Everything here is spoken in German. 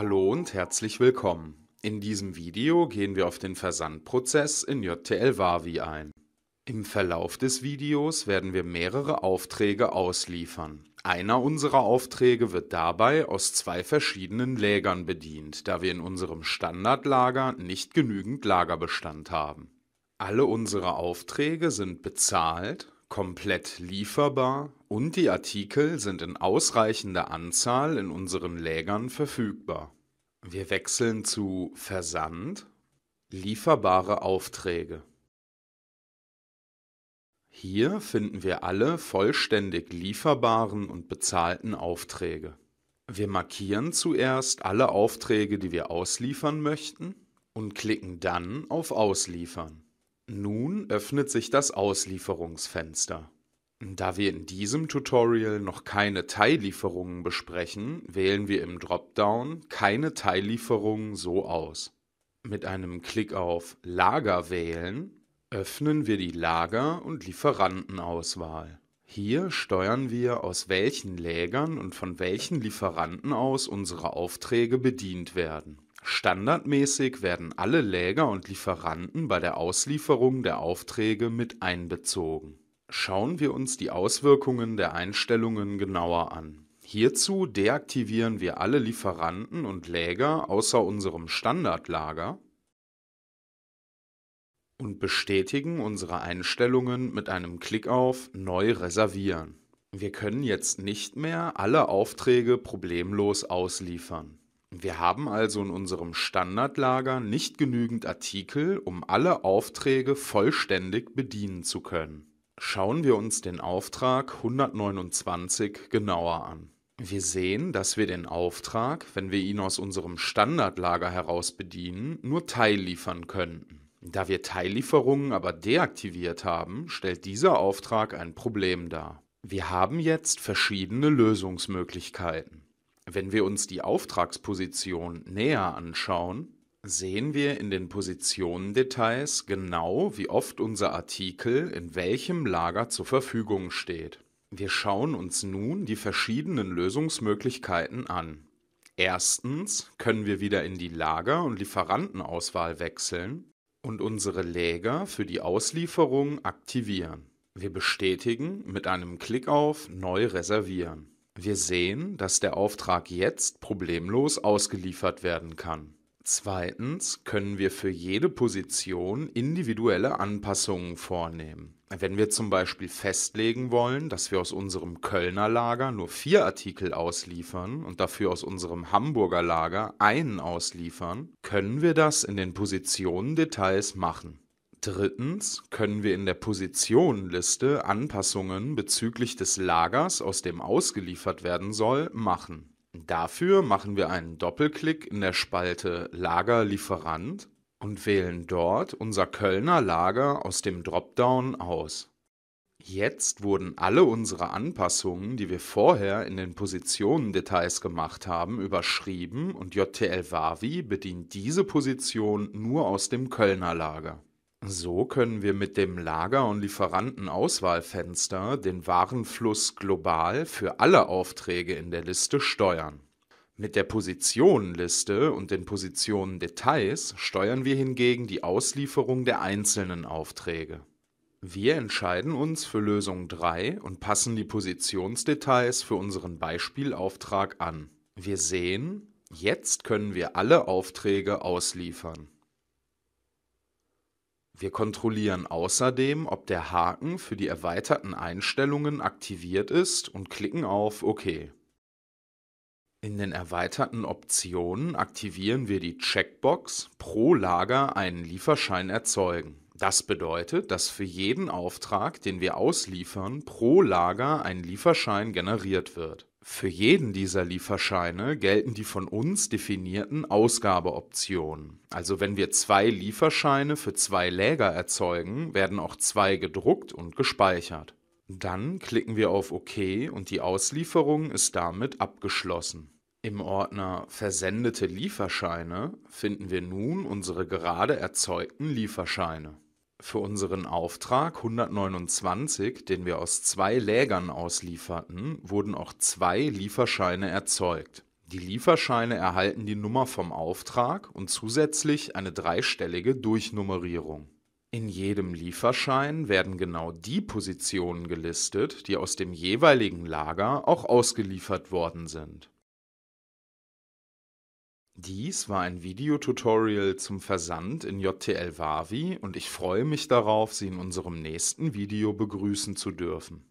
Hallo und herzlich willkommen. In diesem Video gehen wir auf den Versandprozess in JTL Wavi ein. Im Verlauf des Videos werden wir mehrere Aufträge ausliefern. Einer unserer Aufträge wird dabei aus zwei verschiedenen Lägern bedient, da wir in unserem Standardlager nicht genügend Lagerbestand haben. Alle unsere Aufträge sind bezahlt, komplett lieferbar und die Artikel sind in ausreichender Anzahl in unseren Lägern verfügbar. Wir wechseln zu Versand, lieferbare Aufträge. Hier finden wir alle vollständig lieferbaren und bezahlten Aufträge. Wir markieren zuerst alle Aufträge, die wir ausliefern möchten und klicken dann auf Ausliefern. Nun öffnet sich das Auslieferungsfenster. Da wir in diesem Tutorial noch keine Teillieferungen besprechen, wählen wir im Dropdown Keine Teillieferungen so aus. Mit einem Klick auf Lager wählen öffnen wir die Lager- und Lieferantenauswahl. Hier steuern wir, aus welchen Lägern und von welchen Lieferanten aus unsere Aufträge bedient werden. Standardmäßig werden alle Läger und Lieferanten bei der Auslieferung der Aufträge mit einbezogen. Schauen wir uns die Auswirkungen der Einstellungen genauer an. Hierzu deaktivieren wir alle Lieferanten und Läger außer unserem Standardlager und bestätigen unsere Einstellungen mit einem Klick auf Neu reservieren. Wir können jetzt nicht mehr alle Aufträge problemlos ausliefern. Wir haben also in unserem Standardlager nicht genügend Artikel, um alle Aufträge vollständig bedienen zu können. Schauen wir uns den Auftrag 129 genauer an. Wir sehen, dass wir den Auftrag, wenn wir ihn aus unserem Standardlager heraus bedienen, nur teilliefern könnten. Da wir Teillieferungen aber deaktiviert haben, stellt dieser Auftrag ein Problem dar. Wir haben jetzt verschiedene Lösungsmöglichkeiten. Wenn wir uns die Auftragsposition näher anschauen, sehen wir in den Positionendetails genau, wie oft unser Artikel in welchem Lager zur Verfügung steht. Wir schauen uns nun die verschiedenen Lösungsmöglichkeiten an. Erstens können wir wieder in die Lager- und Lieferantenauswahl wechseln und unsere Läger für die Auslieferung aktivieren. Wir bestätigen mit einem Klick auf Neu reservieren. Wir sehen, dass der Auftrag jetzt problemlos ausgeliefert werden kann. Zweitens können wir für jede Position individuelle Anpassungen vornehmen. Wenn wir zum Beispiel festlegen wollen, dass wir aus unserem Kölner Lager nur vier Artikel ausliefern und dafür aus unserem Hamburger Lager einen ausliefern, können wir das in den Positionen Details machen. Drittens können wir in der Positionenliste Anpassungen bezüglich des Lagers, aus dem ausgeliefert werden soll, machen. Dafür machen wir einen Doppelklick in der Spalte Lagerlieferant und wählen dort unser Kölner Lager aus dem Dropdown aus. Jetzt wurden alle unsere Anpassungen, die wir vorher in den Positionendetails gemacht haben, überschrieben und JTL Wavi bedient diese Position nur aus dem Kölner Lager. So können wir mit dem Lager- und Lieferantenauswahlfenster den Warenfluss global für alle Aufträge in der Liste steuern. Mit der Positionenliste und den Positionendetails steuern wir hingegen die Auslieferung der einzelnen Aufträge. Wir entscheiden uns für Lösung 3 und passen die Positionsdetails für unseren Beispielauftrag an. Wir sehen, jetzt können wir alle Aufträge ausliefern. Wir kontrollieren außerdem, ob der Haken für die erweiterten Einstellungen aktiviert ist und klicken auf OK. In den erweiterten Optionen aktivieren wir die Checkbox Pro Lager einen Lieferschein erzeugen. Das bedeutet, dass für jeden Auftrag, den wir ausliefern, pro Lager ein Lieferschein generiert wird. Für jeden dieser Lieferscheine gelten die von uns definierten Ausgabeoptionen. Also wenn wir zwei Lieferscheine für zwei Läger erzeugen, werden auch zwei gedruckt und gespeichert. Dann klicken wir auf OK und die Auslieferung ist damit abgeschlossen. Im Ordner Versendete Lieferscheine finden wir nun unsere gerade erzeugten Lieferscheine für unseren Auftrag 129, den wir aus zwei Lägern auslieferten, wurden auch zwei Lieferscheine erzeugt. Die Lieferscheine erhalten die Nummer vom Auftrag und zusätzlich eine dreistellige Durchnummerierung. In jedem Lieferschein werden genau die Positionen gelistet, die aus dem jeweiligen Lager auch ausgeliefert worden sind. Dies war ein Videotutorial zum Versand in JTL Wavi und ich freue mich darauf, Sie in unserem nächsten Video begrüßen zu dürfen.